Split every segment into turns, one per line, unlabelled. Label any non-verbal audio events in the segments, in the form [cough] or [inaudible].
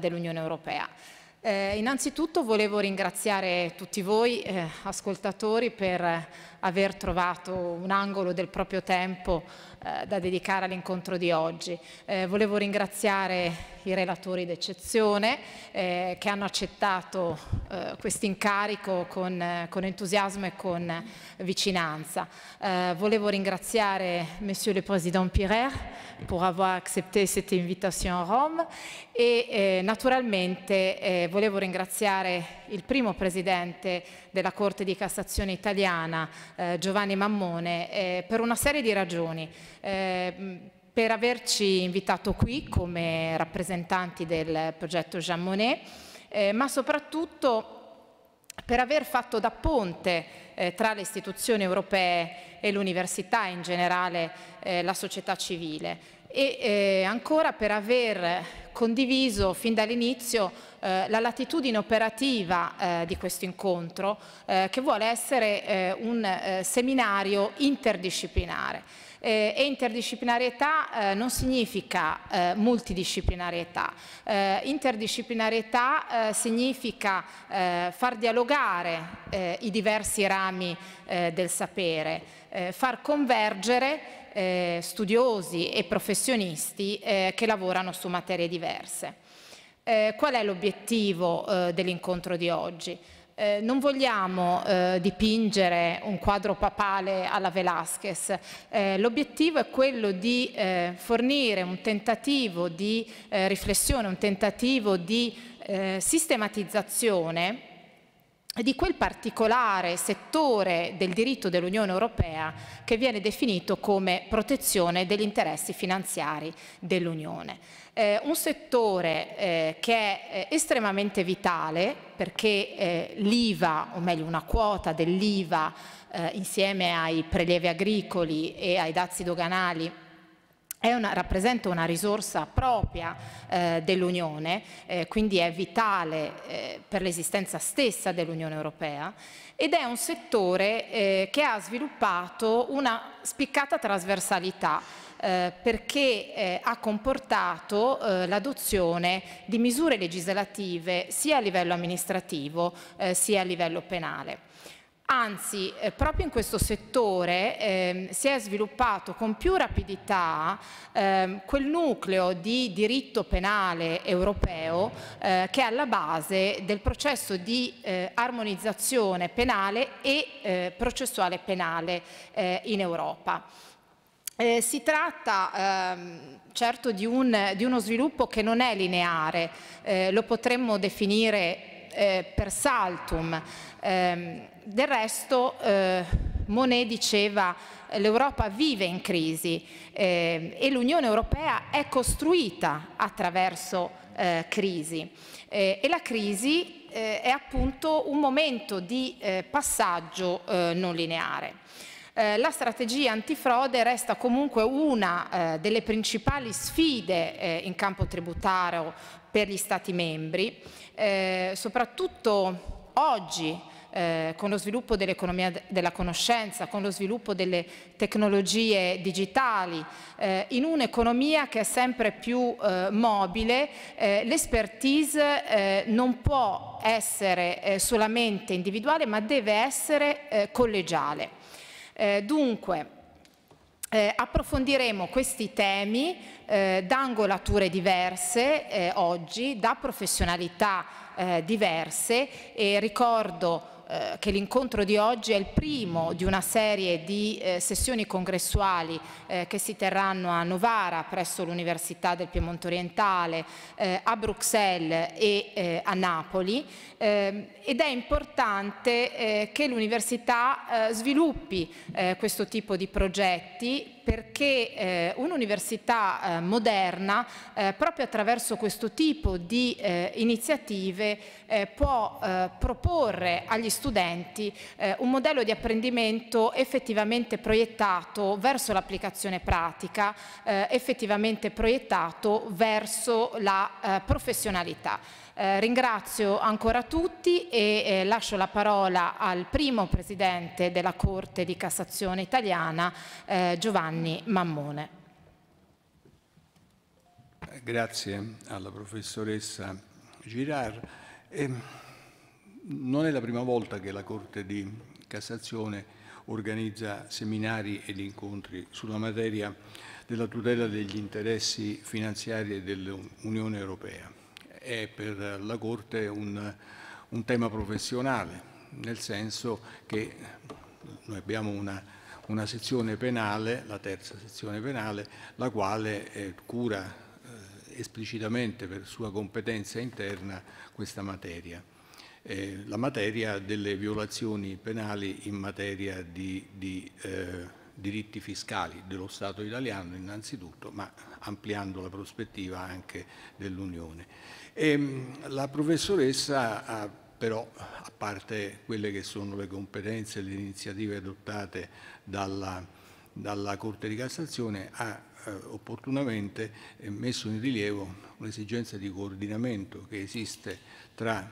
dell'Unione Europea. Eh, innanzitutto volevo ringraziare tutti voi eh, ascoltatori per aver trovato un angolo del proprio tempo eh, da dedicare all'incontro di oggi. Eh, volevo ringraziare i relatori d'eccezione eh, che hanno accettato eh, questo incarico con, con, entusiasmo e con vicinanza. Eh, volevo ringraziare Monsieur le Président Pirer per aver accettato questa invitazione a Rome e eh, naturalmente eh, volevo ringraziare il primo Presidente della Corte di Cassazione italiana, Giovanni Mammone, per una serie di ragioni per averci invitato qui come rappresentanti del progetto Jean Monnet, eh, ma soprattutto per aver fatto da ponte eh, tra le istituzioni europee e l'università e in generale eh, la società civile e eh, ancora per aver condiviso fin dall'inizio eh, la latitudine operativa eh, di questo incontro che vuole essere un seminario interdisciplinare. Eh, e interdisciplinarietà eh, non significa eh, multidisciplinarietà, eh, interdisciplinarietà eh, significa eh, far dialogare i diversi rami del sapere, far convergere studiosi e professionisti che lavorano su materie diverse. qual è l'obiettivo dell'incontro di oggi? Eh, non vogliamo eh, dipingere un quadro papale alla Velázquez, eh, l'obiettivo è quello di eh, fornire un tentativo di eh, riflessione, un tentativo di eh, sistematizzazione di quel particolare settore del diritto dell'Unione Europea che viene definito come protezione degli interessi finanziari dell'Unione. Eh, un settore eh, che è eh, estremamente vitale perché eh, l'IVA, o meglio una quota dell'IVA eh, insieme ai prelievi agricoli e ai dazi doganali una, rappresenta una risorsa propria eh, dell'Unione, eh, quindi è vitale eh, per l'esistenza stessa dell'Unione Europea ed è un settore eh, che ha sviluppato una spiccata trasversalità eh, perché eh, ha comportato l'adozione di misure legislative sia a livello amministrativo sia a livello penale. Anzi, eh, proprio in questo settore eh, si è sviluppato con più rapidità eh, quel nucleo di diritto penale europeo eh, che è alla base del processo di eh, armonizzazione penale e eh, processuale penale in Europa. Eh, si tratta ehm, certo di, un, di, uno sviluppo che non è lineare, eh, lo potremmo definire eh, per saltum. Ehm, del resto eh, Monet diceva l'Europa vive in crisi eh, e l'Unione Europea è costruita attraverso eh, crisi eh, e la crisi eh, è appunto un momento di eh, passaggio non lineare. la strategia antifrode resta comunque una delle principali sfide in campo tributario per gli Stati membri, soprattutto oggi eh, con lo sviluppo dell'economia della conoscenza, con lo sviluppo delle tecnologie digitali, eh, in un'economia che è sempre più eh, mobile, eh, l'expertise eh, non può essere eh, solamente individuale ma deve essere collegiale. dunque, eh, approfondiremo questi temi eh, da angolature diverse eh, oggi, da professionalità diverse e ricordo eh, che l'incontro di oggi è il primo di una serie di eh, sessioni congressuali eh, che si terranno a Novara presso l'Università del Piemonte Orientale, eh, a Bruxelles e eh, a Napoli ehm, ed è importante che l'Università sviluppi questo tipo di progetti perché eh, un'università eh, moderna, eh, proprio attraverso questo tipo di eh, iniziative, eh, può eh, proporre agli studenti un modello di apprendimento effettivamente proiettato verso l'applicazione pratica, effettivamente proiettato verso la professionalità. Eh, ringrazio ancora tutti e eh, lascio la parola al primo presidente della Corte di Cassazione italiana, eh, Giovanni Mammone.
Eh, grazie alla professoressa Girard. Eh, non è la prima volta che la Corte di Cassazione organizza seminari ed incontri sulla materia della tutela degli interessi finanziari dell'Unione Europea è per la Corte un, un tema professionale, nel senso che noi abbiamo una, una, sezione penale, la terza sezione penale, la quale eh, cura eh, esplicitamente per sua competenza interna questa materia. Eh, la materia delle violazioni penali in materia di, di eh, diritti fiscali dello Stato italiano innanzitutto, ma ampliando la prospettiva anche dell'Unione. Ehm, la professoressa ha però, a parte quelle che sono le competenze e le iniziative adottate dalla, dalla Corte di Cassazione, ha eh, opportunamente eh, messo in rilievo un'esigenza di coordinamento che esiste tra,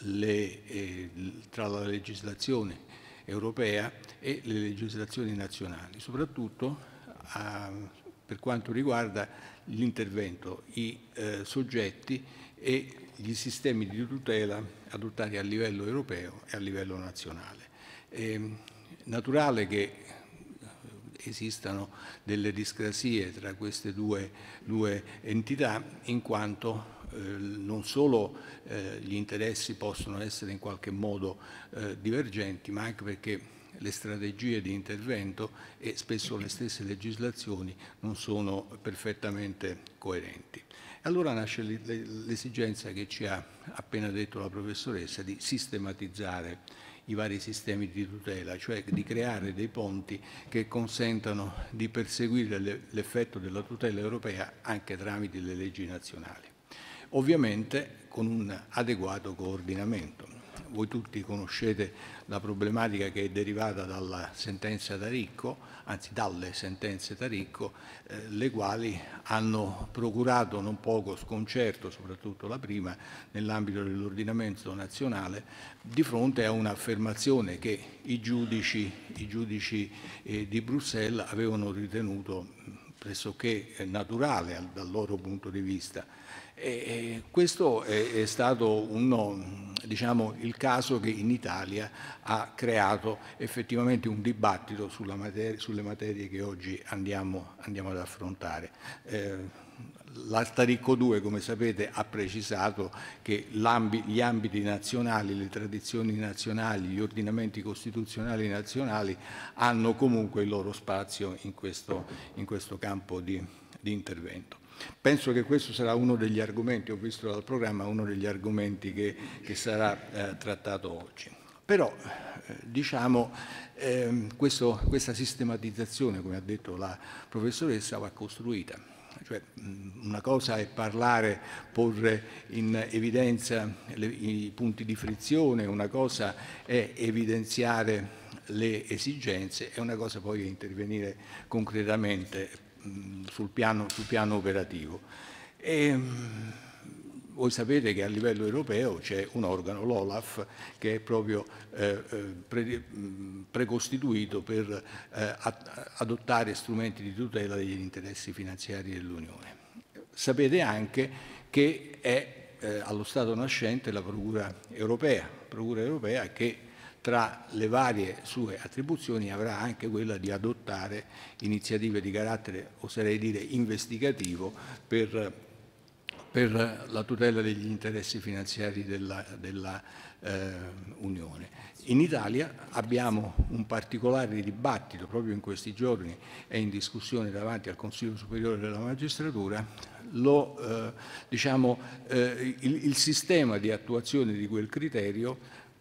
le, eh, tra la legislazione europea e le legislazioni nazionali, soprattutto a, per quanto riguarda l'intervento, i eh, soggetti e gli sistemi di tutela adottati a livello europeo e a livello nazionale. È ehm, naturale che eh, esistano delle discrasie tra queste due, due entità in quanto eh, non solo eh, gli interessi possono essere in qualche modo eh, divergenti, ma anche perché le strategie di intervento e spesso le stesse legislazioni non sono perfettamente coerenti. Allora nasce l'esigenza che ci ha appena detto la professoressa di sistematizzare i vari sistemi di tutela, cioè di creare dei ponti che consentano di perseguire l'effetto della tutela europea anche tramite le leggi nazionali ovviamente con un adeguato coordinamento. Voi tutti conoscete la problematica che è derivata dalla sentenza Taricco, anzi dalle sentenze Taricco, eh, le quali hanno procurato non poco sconcerto, soprattutto la prima, nell'ambito dell'ordinamento nazionale, di fronte a un'affermazione che i giudici, i giudici eh, di Bruxelles avevano ritenuto pressoché eh, naturale dal loro punto di vista. E questo è stato uno, diciamo, il caso che in Italia ha creato effettivamente un dibattito materia, sulle materie che oggi andiamo, andiamo ad affrontare. Eh, L'Altaricco 2, come sapete, ha precisato che gli ambiti nazionali, le tradizioni nazionali, gli ordinamenti costituzionali nazionali hanno comunque il loro spazio in questo, in questo campo di, di intervento. Penso che questo sarà uno degli argomenti, ho visto dal programma, uno degli argomenti che, che sarà eh, trattato oggi. Però eh, diciamo eh, questo, questa sistematizzazione, come ha detto la professoressa, va costruita cioè, una cosa è parlare, porre in evidenza le, i punti di frizione, una cosa è evidenziare le esigenze e una cosa poi è intervenire concretamente mh, sul, piano, sul piano operativo. E, voi sapete che a livello europeo c'è un organo, l'Olaf, che è proprio eh, eh pre, precostituito per eh, adottare strumenti di tutela degli interessi finanziari dell'Unione. Sapete anche che è eh, allo stato nascente la Procura europea, Procura europea che tra le varie sue attribuzioni avrà anche quella di adottare iniziative di carattere, oserei dire, investigativo per per la tutela degli interessi finanziari dell'Unione. Eh, in Italia abbiamo un particolare dibattito proprio in questi giorni, è in discussione davanti al Consiglio Superiore della Magistratura, lo, eh, diciamo, eh, il, il sistema di attuazione di quel criterio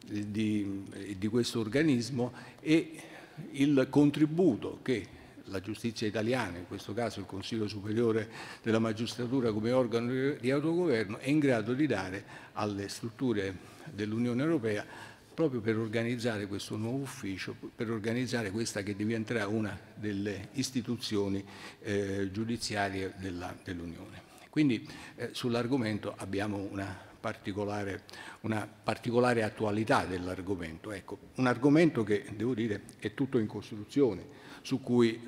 di, di questo organismo e il contributo che la giustizia italiana, in questo caso il Consiglio Superiore della Magistratura come organo di autogoverno, è in grado di dare alle strutture dell'Unione Europea proprio per organizzare questo nuovo ufficio, per organizzare questa che diventerà una delle istituzioni eh, giudiziarie dell'Unione. Dell Quindi eh, sull'argomento abbiamo una particolare, una particolare attualità dell'argomento. Ecco, un argomento che, devo dire, è tutto in Costituzione su cui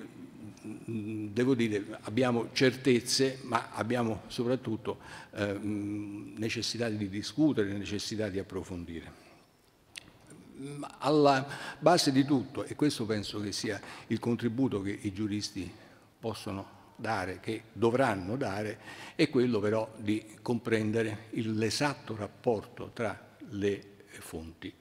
mm, devo dire abbiamo certezze ma abbiamo soprattutto ehm, necessità di discutere, necessità di approfondire alla base di tutto, e questo penso che sia il contributo che i giuristi possono dare, che dovranno dare, è quello però di comprendere l'esatto rapporto tra le fonti.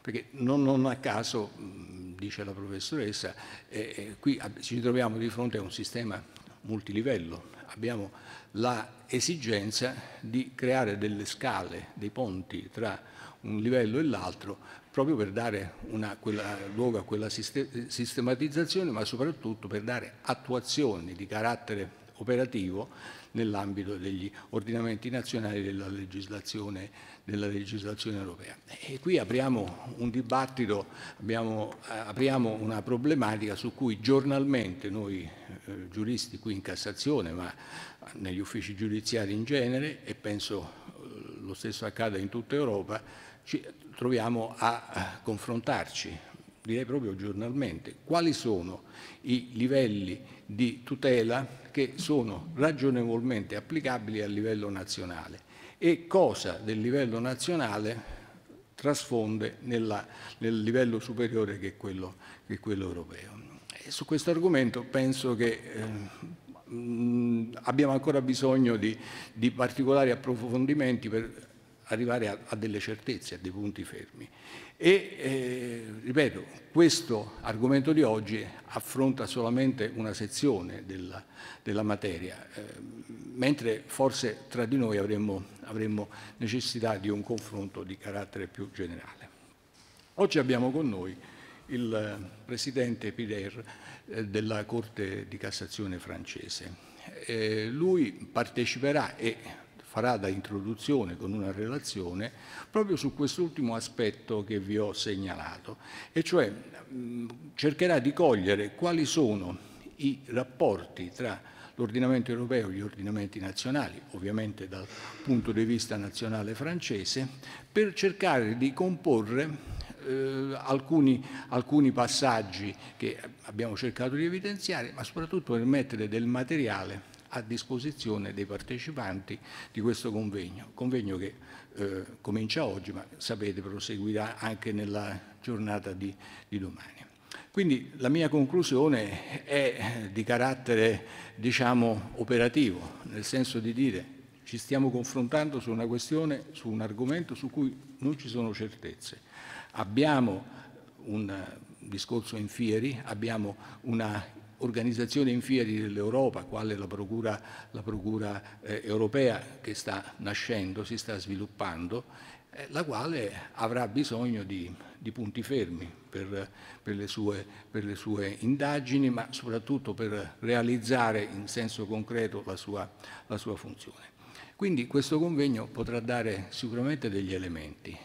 Perché non a caso mm, dice la professoressa, eh, qui ci troviamo di fronte a un sistema multilivello. Abbiamo l'esigenza di creare delle scale, dei ponti tra un livello e l'altro, proprio per dare una, quella, luogo a quella sistematizzazione, ma soprattutto per dare attuazioni di carattere operativo nell'ambito degli ordinamenti nazionali della legislazione, della legislazione europea. E qui apriamo un dibattito, abbiamo, eh, apriamo una problematica su cui giornalmente noi eh, giuristi qui in Cassazione, ma negli uffici giudiziari in genere e penso eh, lo stesso accada in tutta Europa, ci troviamo a confrontarci direi proprio giornalmente, quali sono i livelli di tutela che sono ragionevolmente applicabili a livello nazionale e cosa del livello nazionale trasfonde nella, nel livello superiore che è quello, che è quello europeo. E su questo argomento penso che eh, abbiamo ancora bisogno di, di, particolari approfondimenti per arrivare a, a delle certezze, a dei punti fermi. E, eh, ripeto, questo argomento di oggi affronta solamente una sezione della, della materia, eh, mentre forse tra di noi avremmo, avremmo necessità di un confronto di carattere più generale. Oggi abbiamo con noi il presidente Pider eh, della Corte di Cassazione francese. Eh, lui parteciperà e farà da introduzione con una relazione proprio su quest'ultimo aspetto che vi ho segnalato, e cioè
mh,
cercherà di cogliere quali sono i rapporti tra l'ordinamento europeo e gli ordinamenti nazionali, ovviamente dal punto di vista nazionale francese, per cercare di comporre eh, alcuni, alcuni, passaggi che abbiamo cercato di evidenziare, ma soprattutto per mettere del materiale a disposizione dei partecipanti di questo convegno, convegno che eh, comincia oggi ma sapete proseguirà anche nella giornata di, di domani. Quindi la mia conclusione è eh, di carattere, diciamo, operativo, nel senso di dire ci stiamo confrontando su una questione, su un argomento su cui non ci sono certezze. Abbiamo un discorso in fieri, abbiamo una organizzazione in fieri dell'Europa, quale la Procura, la procura eh, europea che sta nascendo, si sta sviluppando, eh, la quale avrà bisogno di, di punti fermi per, per, le sue, per, le sue, indagini, ma soprattutto per realizzare in senso concreto la sua, la sua funzione. Quindi questo convegno potrà dare sicuramente degli elementi,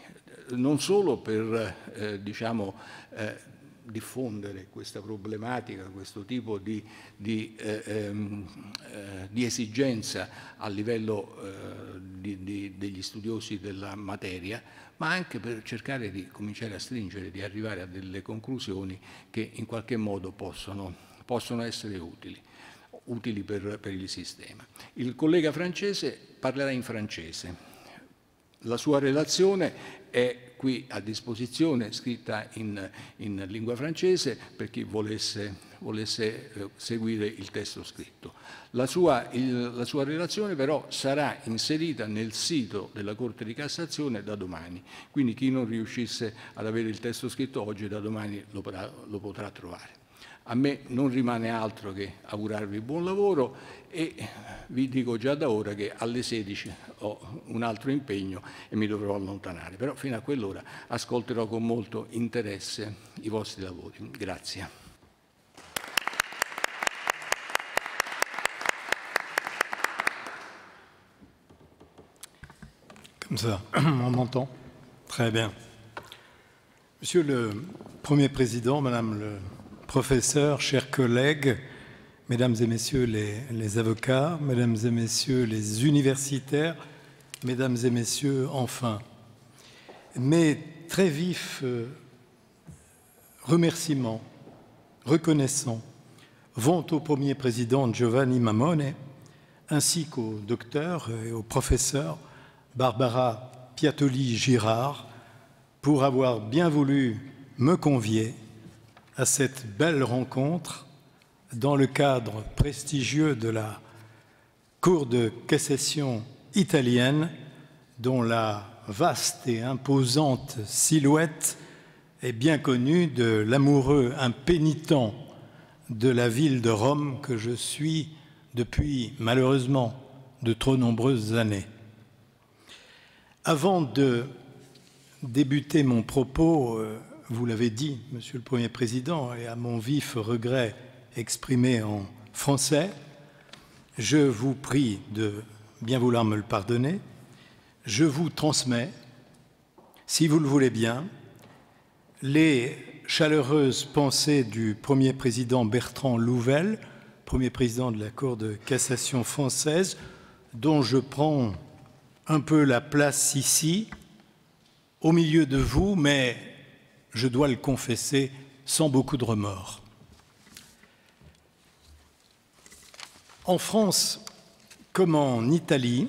non solo per eh, diciamo, eh, diffondere questa problematica, questo tipo di, di, eh, ehm, eh, di esigenza a livello eh, di, degli studiosi della materia, ma anche per cercare di cominciare a stringere, di arrivare a delle conclusioni che in qualche modo possono, possono essere utili, utili per, per il sistema. Il collega francese parlerà in francese. La sua relazione è qui a disposizione, scritta in, in lingua francese per chi volesse, volesse eh, seguire il testo scritto. La sua, il, la sua relazione però sarà inserita nel sito della Corte di Cassazione da domani, quindi chi non riuscisse ad avere il testo scritto oggi da domani lo, lo potrà trovare. A me non rimane altro che augurarvi buon lavoro e vi dico già da ora che alle 16 ho un altro impegno e mi dovrò allontanare, però fino a quell'ora ascolterò con molto interesse i vostri lavori. Grazie.
Comme ça, [clears throat] on m'entend Très bien. Monsieur le Premier Président, Madame le professeurs, chers collègues, mesdames et messieurs les, avocats, mesdames et messieurs les universitaires, mesdames et messieurs, enfin. Mes très vifs euh, remerciements, reconnaissants, vont au premier président Giovanni Mamone, ainsi qu'au docteur et au professeur Barbara Piatoli-Girard, pour avoir bien voulu me convier à cette belle rencontre dans le cadre prestigieux de la Cour de cassation italienne dont la vaste et imposante silhouette est bien connue de l'amoureux impénitent de la ville de Rome que je suis depuis malheureusement de trop nombreuses années. Avant de débuter mon propos, euh, vous l'avez dit, Monsieur le Premier Président, et à mon vif regret exprimé en français, je vous prie de bien vouloir me le pardonner. Je vous transmets, si vous le voulez bien, les chaleureuses pensées du premier président Bertrand Louvel, premier président de la Cour de cassation française, dont je prends un peu la place ici, au milieu de vous, mais je dois le confesser sans beaucoup de remords. En France, comme en Italie,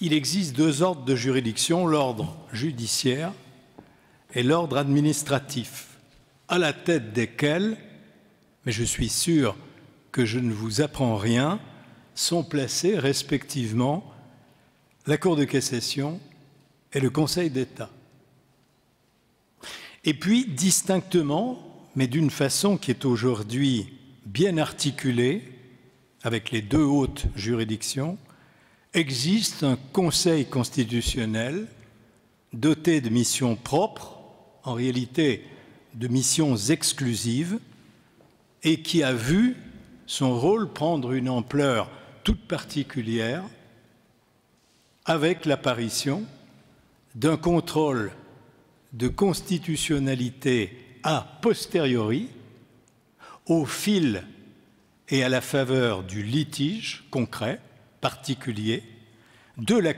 il existe deux ordres de juridiction, l'ordre judiciaire et l'ordre administratif, à la tête desquels, mais je suis sûr que je ne vous apprends rien, sont placés respectivement la Cour de cassation et le Conseil d'État. Et puis, distinctement, mais d'une façon qui est aujourd'hui bien articulée, avec les deux hautes juridictions, existe un Conseil constitutionnel doté de missions propres, en réalité de missions exclusives, et qui a vu son rôle prendre une ampleur toute particulière avec l'apparition d'un contrôle de constitutionnalité a posteriori, au fil et à la faveur du litige concret, particulier, de la